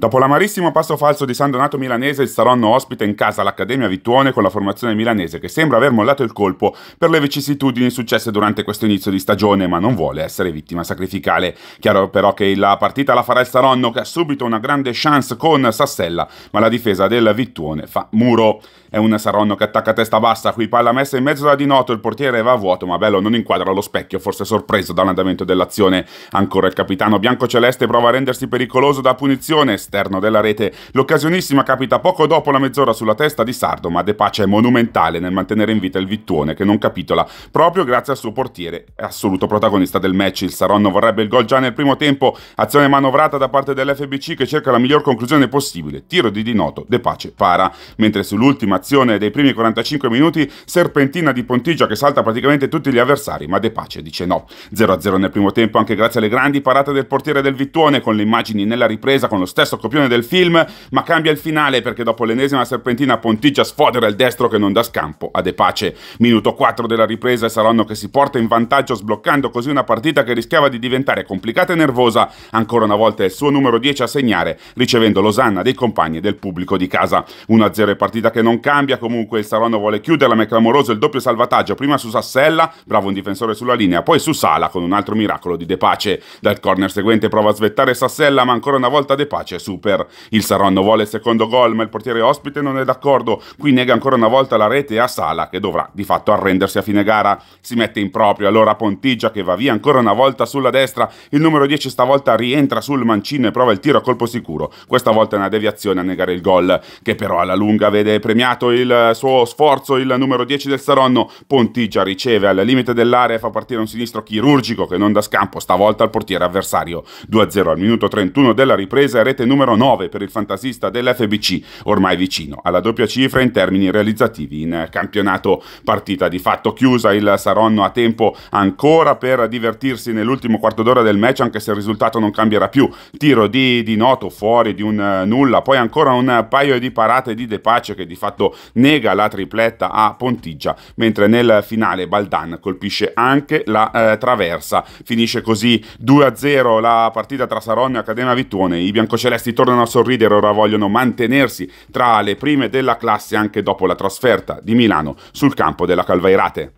Dopo l'amarissimo passo falso di San Donato Milanese, il Saronno ospita in casa l'Accademia Vittuone con la formazione milanese che sembra aver mollato il colpo per le vicissitudini successe durante questo inizio di stagione, ma non vuole essere vittima sacrificale. Chiaro però che la partita la farà il Saronno che ha subito una grande chance con Sassella, ma la difesa del Vittuone fa muro. È un Saronno che attacca a testa bassa, qui palla messa in mezzo da Di Noto, il portiere va a vuoto, ma Bello non inquadra lo specchio, forse sorpreso dall'andamento dell'azione. Ancora il capitano bianco celeste prova a rendersi pericoloso da punizione, all'esterno della rete. L'occasionissima capita poco dopo la mezz'ora sulla testa di Sardo, ma De Pace è monumentale nel mantenere in vita il Vittuone che non capitola, proprio grazie al suo portiere, assoluto protagonista del match. Il Saronno vorrebbe il gol già nel primo tempo, azione manovrata da parte dell'FBC che cerca la miglior conclusione possibile, tiro di Dinoto, De Pace para, mentre sull'ultima azione dei primi 45 minuti, serpentina di Pontigia che salta praticamente tutti gli avversari, ma De Pace dice no. 0-0 nel primo tempo anche grazie alle grandi parate del portiere del Vittuone con le immagini nella ripresa con lo stesso copione del film, ma cambia il finale perché dopo l'ennesima serpentina Pontigia sfodera il destro che non dà scampo a De Pace. Minuto 4 della ripresa e Saronno che si porta in vantaggio sbloccando così una partita che rischiava di diventare complicata e nervosa. Ancora una volta è il suo numero 10 a segnare, ricevendo l'osanna dei compagni e del pubblico di casa. 1-0 è partita che non cambia, comunque il Saronno vuole chiuderla ma è clamoroso il doppio salvataggio, prima su Sassella, bravo un difensore sulla linea, poi su Sala con un altro miracolo di De Pace. Dal corner seguente prova a svettare Sassella ma ancora una volta De Pace super. Il Saronno vuole il secondo gol, ma il portiere ospite non è d'accordo. Qui nega ancora una volta la rete a Sala, che dovrà di fatto arrendersi a fine gara. Si mette in proprio, allora Pontigia che va via ancora una volta sulla destra. Il numero 10 stavolta rientra sul mancino e prova il tiro a colpo sicuro. Questa volta è una deviazione a negare il gol, che però alla lunga vede premiato il suo sforzo il numero 10 del Saronno. Pontigia riceve al limite dell'area e fa partire un sinistro chirurgico che non da scampo, stavolta al portiere avversario. 2-0 al minuto 31 della ripresa e rete numero 9 per il fantasista dell'FBC, ormai vicino alla doppia cifra in termini realizzativi in campionato. Partita di fatto chiusa, il Saronno ha tempo ancora per divertirsi nell'ultimo quarto d'ora del match, anche se il risultato non cambierà più. Tiro di, di Noto fuori di un eh, nulla, poi ancora un paio di parate di De Pace che di fatto nega la tripletta a Pontiggia, mentre nel finale Baldan colpisce anche la eh, traversa. Finisce così 2-0 la partita tra Saronno e Accademia Vittuone. I biancocelesti celesti tornano a sorridere, ora vogliono mantenersi tra le prime della classe anche dopo la trasferta di Milano sul campo della Calvairate.